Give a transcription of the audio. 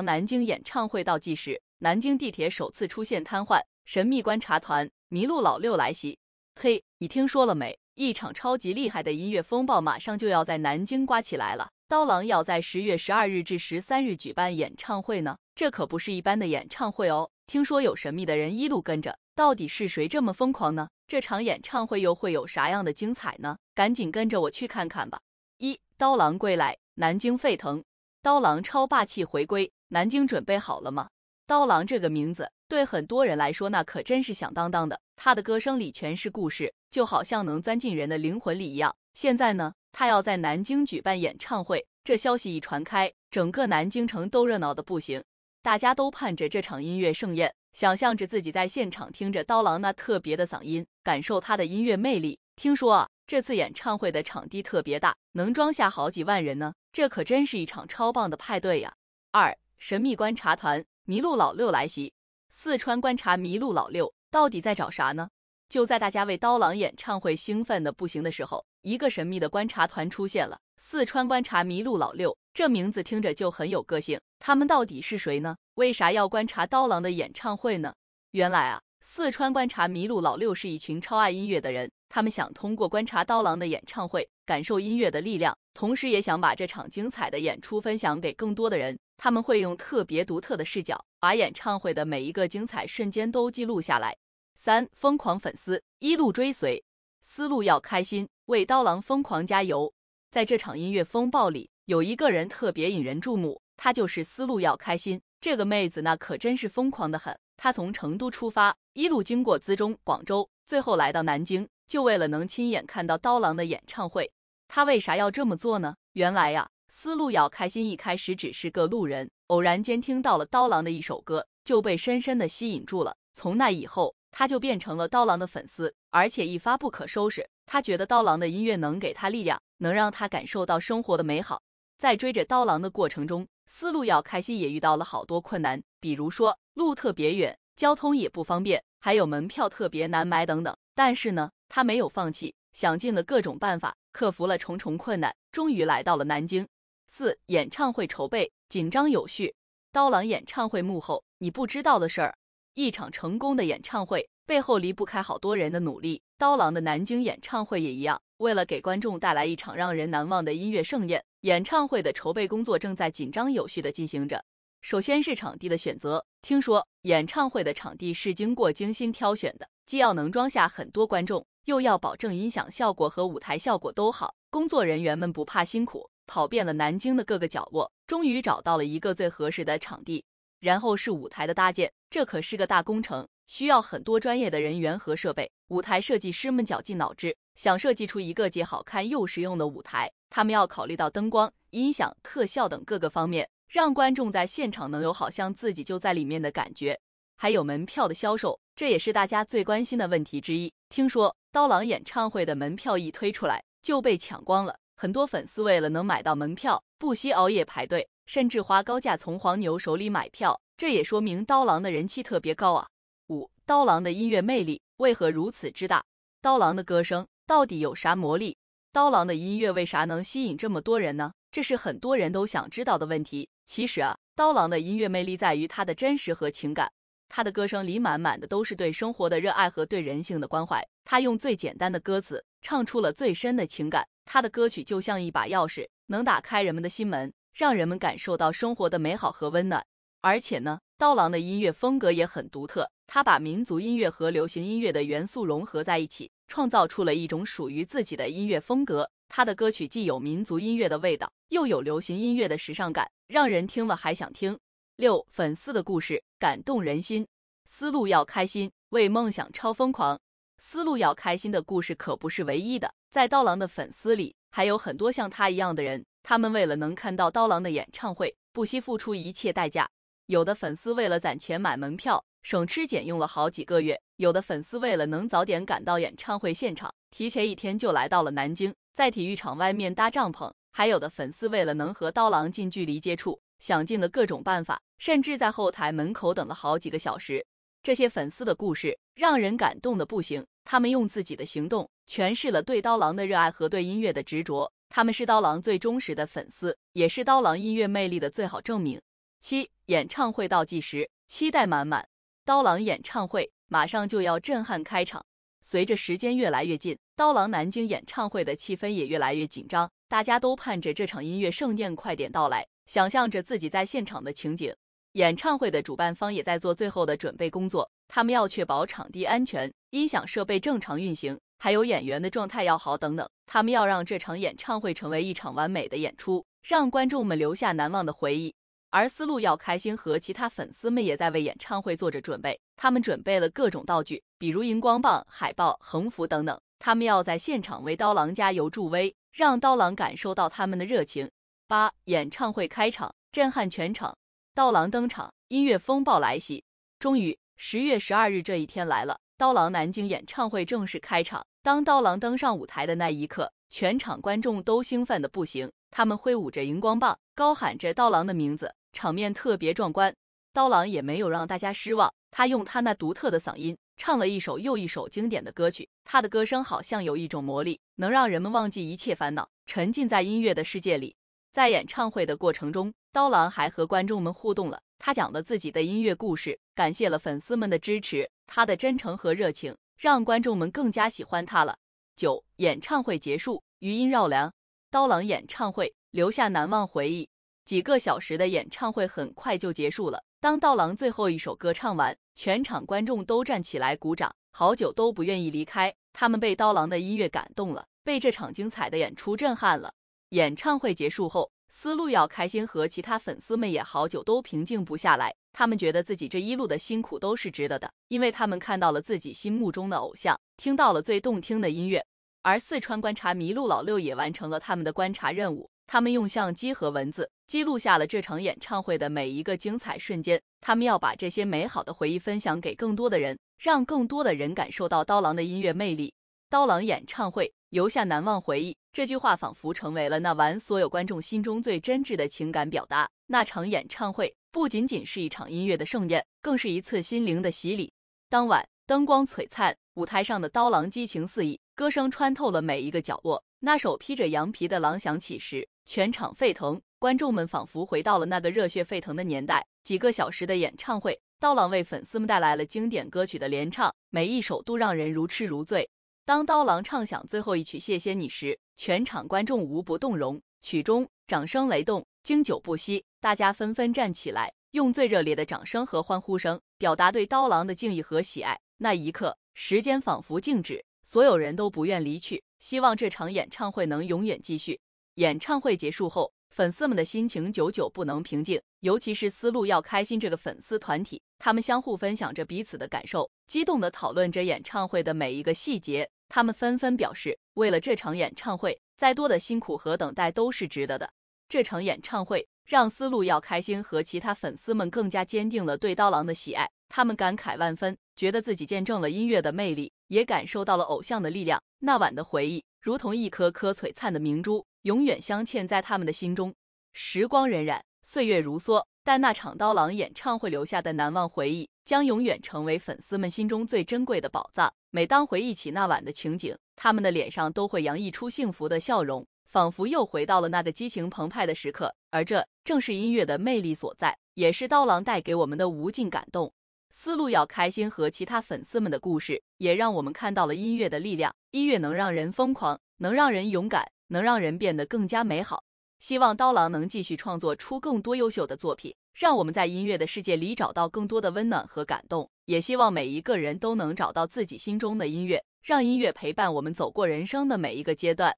南京演唱会倒计时，南京地铁首次出现瘫痪，神秘观察团迷路老六来袭。嘿，你听说了没？一场超级厉害的音乐风暴马上就要在南京刮起来了。刀郎要在十月十二日至十三日举办演唱会呢，这可不是一般的演唱会哦。听说有神秘的人一路跟着，到底是谁这么疯狂呢？这场演唱会又会有啥样的精彩呢？赶紧跟着我去看看吧！一刀郎归来，南京沸腾，刀郎超霸气回归。南京准备好了吗？刀郎这个名字对很多人来说，那可真是响当当的。他的歌声里全是故事，就好像能钻进人的灵魂里一样。现在呢，他要在南京举办演唱会，这消息一传开，整个南京城都热闹的不行，大家都盼着这场音乐盛宴，想象着自己在现场听着刀郎那特别的嗓音，感受他的音乐魅力。听说啊，这次演唱会的场地特别大，能装下好几万人呢，这可真是一场超棒的派对呀！二。神秘观察团麋鹿老六来袭，四川观察麋鹿老六到底在找啥呢？就在大家为刀郎演唱会兴奋的不行的时候，一个神秘的观察团出现了。四川观察麋鹿老六这名字听着就很有个性，他们到底是谁呢？为啥要观察刀郎的演唱会呢？原来啊，四川观察麋鹿老六是一群超爱音乐的人，他们想通过观察刀郎的演唱会，感受音乐的力量，同时也想把这场精彩的演出分享给更多的人。他们会用特别独特的视角，把演唱会的每一个精彩瞬间都记录下来。三疯狂粉丝一路追随，思路要开心，为刀郎疯狂加油。在这场音乐风暴里，有一个人特别引人注目，他就是思路要开心这个妹子，那可真是疯狂的很。她从成都出发，一路经过资中、广州，最后来到南京，就为了能亲眼看到刀郎的演唱会。她为啥要这么做呢？原来呀。思路要开心。一开始只是个路人，偶然间听到了刀郎的一首歌，就被深深的吸引住了。从那以后，他就变成了刀郎的粉丝，而且一发不可收拾。他觉得刀郎的音乐能给他力量，能让他感受到生活的美好。在追着刀郎的过程中，思路要开心也遇到了好多困难，比如说路特别远，交通也不方便，还有门票特别难买等等。但是呢，他没有放弃，想尽了各种办法，克服了重重困难，终于来到了南京。四演唱会筹备紧张有序，刀郎演唱会幕后你不知道的事儿。一场成功的演唱会背后离不开好多人的努力，刀郎的南京演唱会也一样。为了给观众带来一场让人难忘的音乐盛宴，演唱会的筹备工作正在紧张有序的进行着。首先是场地的选择，听说演唱会的场地是经过精心挑选的，既要能装下很多观众，又要保证音响效果和舞台效果都好。工作人员们不怕辛苦。跑遍了南京的各个角落，终于找到了一个最合适的场地。然后是舞台的搭建，这可是个大工程，需要很多专业的人员和设备。舞台设计师们绞尽脑汁，想设计出一个既好看又实用的舞台。他们要考虑到灯光、音响、特效等各个方面，让观众在现场能有好像自己就在里面的感觉。还有门票的销售，这也是大家最关心的问题之一。听说刀郎演唱会的门票一推出来就被抢光了。很多粉丝为了能买到门票，不惜熬夜排队，甚至花高价从黄牛手里买票。这也说明刀郎的人气特别高啊！五、刀郎的音乐魅力为何如此之大？刀郎的歌声到底有啥魔力？刀郎的音乐为啥能吸引这么多人呢？这是很多人都想知道的问题。其实啊，刀郎的音乐魅力在于他的真实和情感。他的歌声里满满的都是对生活的热爱和对人性的关怀。他用最简单的歌词，唱出了最深的情感。他的歌曲就像一把钥匙，能打开人们的心门，让人们感受到生活的美好和温暖。而且呢，刀郎的音乐风格也很独特，他把民族音乐和流行音乐的元素融合在一起，创造出了一种属于自己的音乐风格。他的歌曲既有民族音乐的味道，又有流行音乐的时尚感，让人听了还想听。六粉丝的故事感动人心，思路要开心，为梦想超疯狂。思路要开心的故事可不是唯一的，在刀郎的粉丝里还有很多像他一样的人，他们为了能看到刀郎的演唱会，不惜付出一切代价。有的粉丝为了攒钱买门票，省吃俭用了好几个月；有的粉丝为了能早点赶到演唱会现场，提前一天就来到了南京，在体育场外面搭帐篷；还有的粉丝为了能和刀郎近距离接触，想尽了各种办法，甚至在后台门口等了好几个小时。这些粉丝的故事让人感动的不行。他们用自己的行动诠释了对刀郎的热爱和对音乐的执着。他们是刀郎最忠实的粉丝，也是刀郎音乐魅力的最好证明。七演唱会倒计时，期待满满。刀郎演唱会马上就要震撼开场，随着时间越来越近，刀郎南京演唱会的气氛也越来越紧张。大家都盼着这场音乐盛宴快点到来，想象着自己在现场的情景。演唱会的主办方也在做最后的准备工作，他们要确保场地安全、音响设备正常运行，还有演员的状态要好等等。他们要让这场演唱会成为一场完美的演出，让观众们留下难忘的回忆。而思路要开心和其他粉丝们也在为演唱会做着准备，他们准备了各种道具，比如荧光棒、海报、横幅等等。他们要在现场为刀郎加油助威，让刀郎感受到他们的热情。八演唱会开场震撼全场。刀郎登场，音乐风暴来袭。终于，十月十二日这一天来了，刀郎南京演唱会正式开场。当刀郎登上舞台的那一刻，全场观众都兴奋的不行，他们挥舞着荧光棒，高喊着刀郎的名字，场面特别壮观。刀郎也没有让大家失望，他用他那独特的嗓音，唱了一首又一首经典的歌曲。他的歌声好像有一种魔力，能让人们忘记一切烦恼，沉浸在音乐的世界里。在演唱会的过程中，刀郎还和观众们互动了，他讲了自己的音乐故事，感谢了粉丝们的支持。他的真诚和热情让观众们更加喜欢他了。九，演唱会结束，余音绕梁，刀郎演唱会留下难忘回忆。几个小时的演唱会很快就结束了，当刀郎最后一首歌唱完，全场观众都站起来鼓掌，好久都不愿意离开。他们被刀郎的音乐感动了，被这场精彩的演出震撼了。演唱会结束后，思路要开心和其他粉丝们也好久都平静不下来。他们觉得自己这一路的辛苦都是值得的，因为他们看到了自己心目中的偶像，听到了最动听的音乐。而四川观察迷路老六也完成了他们的观察任务，他们用相机和文字记录下了这场演唱会的每一个精彩瞬间。他们要把这些美好的回忆分享给更多的人，让更多的人感受到刀郎的音乐魅力。刀郎演唱会留下难忘回忆，这句话仿佛成为了那晚所有观众心中最真挚的情感表达。那场演唱会不仅仅是一场音乐的盛宴，更是一次心灵的洗礼。当晚灯光璀璨，舞台上的刀郎激情四溢，歌声穿透了每一个角落。那首披着羊皮的狼响起时，全场沸腾，观众们仿佛回到了那个热血沸腾的年代。几个小时的演唱会，刀郎为粉丝们带来了经典歌曲的连唱，每一首都让人如痴如醉。当刀郎唱响最后一曲《谢谢你》时，全场观众无不动容，曲中掌声雷动，经久不息，大家纷纷站起来，用最热烈的掌声和欢呼声，表达对刀郎的敬意和喜爱。那一刻，时间仿佛静止，所有人都不愿离去，希望这场演唱会能永远继续。演唱会结束后。粉丝们的心情久久不能平静，尤其是思路要开心这个粉丝团体，他们相互分享着彼此的感受，激动的讨论着演唱会的每一个细节。他们纷纷表示，为了这场演唱会，再多的辛苦和等待都是值得的。这场演唱会让思路要开心和其他粉丝们更加坚定了对刀郎的喜爱。他们感慨万分，觉得自己见证了音乐的魅力，也感受到了偶像的力量。那晚的回忆如同一颗颗璀璨的明珠。永远镶嵌在他们的心中。时光荏苒，岁月如梭，但那场刀郎演唱会留下的难忘回忆，将永远成为粉丝们心中最珍贵的宝藏。每当回忆起那晚的情景，他们的脸上都会洋溢出幸福的笑容，仿佛又回到了那个激情澎湃的时刻。而这正是音乐的魅力所在，也是刀郎带给我们的无尽感动。思路要开心和其他粉丝们的故事，也让我们看到了音乐的力量。音乐能让人疯狂，能让人勇敢。能让人变得更加美好。希望刀郎能继续创作出更多优秀的作品，让我们在音乐的世界里找到更多的温暖和感动。也希望每一个人都能找到自己心中的音乐，让音乐陪伴我们走过人生的每一个阶段。